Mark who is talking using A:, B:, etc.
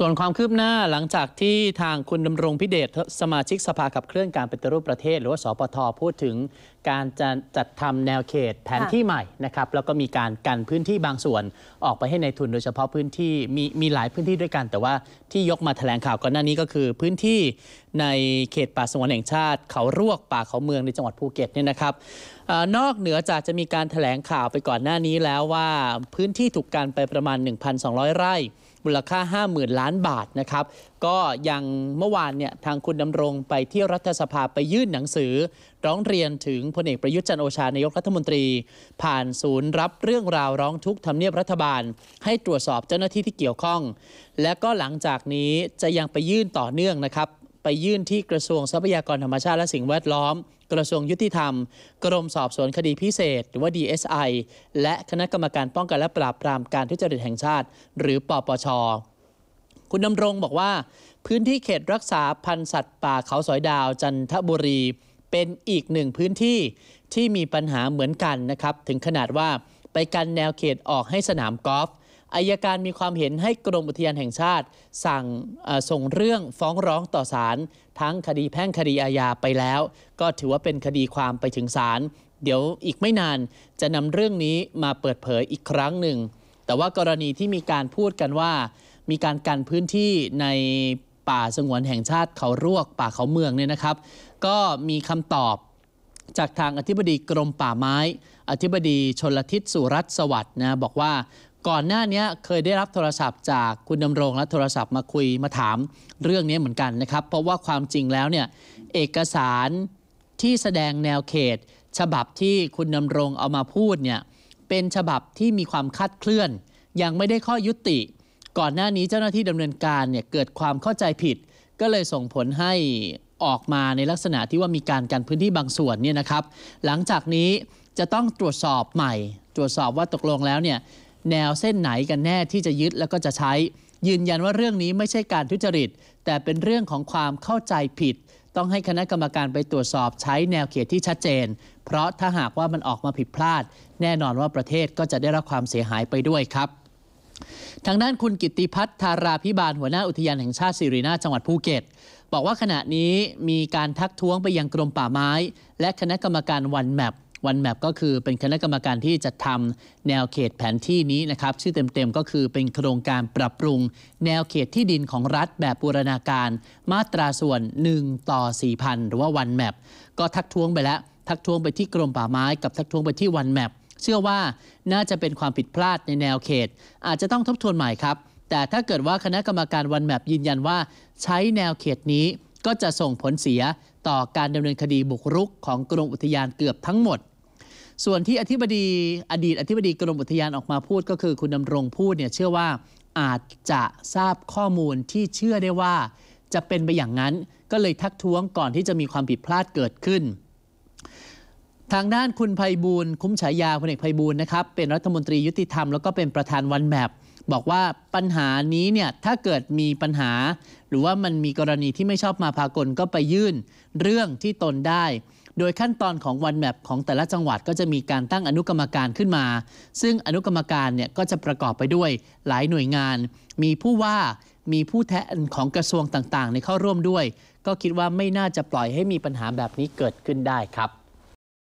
A: ส่วนความคืบหน้าหลังจากที่ทางคุณดำรงพิเดชสมาชิกสภาขับเคลื่อนการปฏิรูปประเทศ หรือว่าสปทพูดถึง การจะจัดทำแนวเขตแผนที่ใหม่นะครับ แล้วก็มีการกันพื้นที่บางส่วนออกไปให้ในทุนโดยเฉพาะพื้นที่ มีมีหลายพื้นที่ด้วยกัน แต่ว่าที่ยกมาแถลงข่าวก่อนหน้านี้ก็คือ พื้นที่ในเขตป่าสงวนแห่งชาติ เขารวกป่าเขาเมืองในจังหวัดภูเก็ตเนี่ยนะครับนอกเหนือจากจะมีการแถลงข่าวไปก่อนหน้านี้แล้วว่าพื้นที่ถูกกันไปประมาณ 1,200 ไร่มูลค่า50,000ล้านบาทนะครับ ก็ยังเมื่อวานเนี่ยทางคุณดำรงไปที่รัฐสภาไปยื่นหนังสือ ร้องเรียนถึงพลเอกประยุทธ์จันโอชานายกรัฐมนตรี ผ่านศูนย์รับเรื่องราวร้องทุกข์ทำเนียบรัฐบาล ให้ตรวจสอบเจ้าหน้าที่ที่เกี่ยวข้อง และก็หลังจากนี้จะยังไปยื่นต่อเนื่องนะครับไปยื่นที่กระทรวงทรัพยากรธรรมชาติและสิ่งแวดล้อม กระทรวงยุติธรรม กรมสอบสวนคดีพิเศษ หรือว่า DSI และคณะกรรมการป้องกันและปราบปรามการทุจริตแห่งชาติ หรือปปช คุณดำรงบอกว่า พื้นที่เขตรักษาพันธุ์สัตว์ป่าเขาสอยดาวจันทบุรีเป็นอีกหนึ่งพื้นที่ที่มีปัญหาเหมือนกันนะครับถึงขนาดว่าไปกันแนวเขตออกให้สนามกอล์ฟอายการมีความเห็นให้กรมอุทยานแห่งชาติสั่งส่งเรื่องฟ้องร้องต่อศาลทั้งคดีแพ่งคดีอาญาไปแล้ว ก็ถือว่าเป็นคดีความไปถึงศาลเดี๋ยวอีกไม่นานจะนำเรื่องนี้มาเปิดเผยอีกครั้งหนึ่ง แต่ว่ากรณีที่มีการพูดกันว่า มีการกันพื้นที่ในป่าสงวนแห่งชาติเขารวกป่าเขาเมืองเนี่ยนะครับ ก็มีคำตอบ จากทางอธิบดีกรมป่าไม้อธิบดีชนลทิศสุรัตสวัสด์นะบอกว่าก่อนหน้านี้เคยได้รับโทรศัพท์จากคุณดำรง และโทรศัพท์มาคุยมาถามเรื่องนี้เหมือนกันนะครับเพราะว่าความจริงแล้วเนี่ย เอกสารที่แสดงแนวเขต ฉบับที่คุณดำรงเอามาพูดเนี่ยเป็นฉบับที่มีความคาดเคลื่อน ยังไม่ได้ข้อยุติ ก่อนหน้านี้เจ้าหน้าที่ดำเนินการเนี่ย เกิดความเข้าใจผิด ก็เลยส่งผลให้ออกมาในลักษณะที่ว่ามีการกันพื้นที่บางส่วนเนี่ยนะครับ หลังจากนี้จะต้องตรวจสอบใหม่ ตรวจสอบว่าตกลงแล้วเนี่ยแนวเส้นไหนกันแน่ที่จะยึดแล้วก็จะใช้ ยืนยันว่าเรื่องนี้ไม่ใช่การทุจริต แต่เป็นเรื่องของความเข้าใจผิด ต้องให้คณะกรรมการไปตรวจสอบใช้แนวเขตที่ชัดเจน เพราะถ้าหากว่ามันออกมาผิดพลาด แน่นอนว่าประเทศก็จะได้รับความเสียหายไปด้วยครับ ทางด้านคุณกิติพัฒน์ธาราพิบาลหัวหน้าอุทยานแห่งชาติสิรินาจังหวัดภูเก็ต บอกว่าขณะนี้มีการทักท้วงไปยังกรมป่าไม้ และคณะกรรมการวันแมปวันแมปก็คือเป็นคณะกรรมการที่จัดทำแนวเขตแผนที่นี้นะครับชื่อเต็มๆก็คือเป็นโครงการปรับปรุง แนวเขตที่ดินของรัฐแบบบูรณาการมาตราส่วน1ต่อ4,000 หรือว่าวันแมปก็ทักท้วงไปแล้ว ทักท้วงไปที่กรมป่าไม้กับทักท้วงไปที่วันแมปเชื่อว่าน่าจะเป็นความผิดพลาดในแนวเขต อาจจะต้องทบทวนใหม่ครับ แต่ถ้าเกิดว่าคณะกรรมการวันแมปยืนยันว่าใช้แนวเขตนี้ก็จะส่งผลเสียต่อการดำเนินคดีบุกรุกของกรมอุทยานเกือบทั้งหมด ส่วนที่อธิบดีอดีตอธิบดีกรมอุทยานออกมาพูด ก็คือคุณดำรงพูดเนี่ยเชื่อว่าอาจจะทราบข้อมูลที่เชื่อได้ว่า จะเป็นไปอย่างนั้นก็เลยทักท้วงก่อนที่จะมีความผิดพลาดเกิดขึ้น ทางด้านคุณภัยบูลคุ้มฉายาพลเอกภัยบูลนะครับเป็นรัฐมนตรียุติธรรมแล้วก็เป็นประธานวันแมพบอกว่าปัญหานี้เนี่ยถ้าเกิดมีปัญหา หรือว่ามันมีกรณีที่ไม่ชอบมาพากลก็ไปยื่น เรื่องที่ตนได้ โดยขั้นตอนของวันแมปของแต่ละจังหวัดก็จะมีการตั้งอนุกรรมการขึ้นมา ซึ่งอนุกรรมการเนี่ยก็จะประกอบไปด้วยหลายหน่วยงาน มีผู้ว่ามีผู้แทนของกระทรวงต่างๆ ในเข้าร่วมด้วย ก็คิดว่าไม่น่าจะปล่อยให้มีปัญหาแบบนี้เกิดขึ้นได้ครับ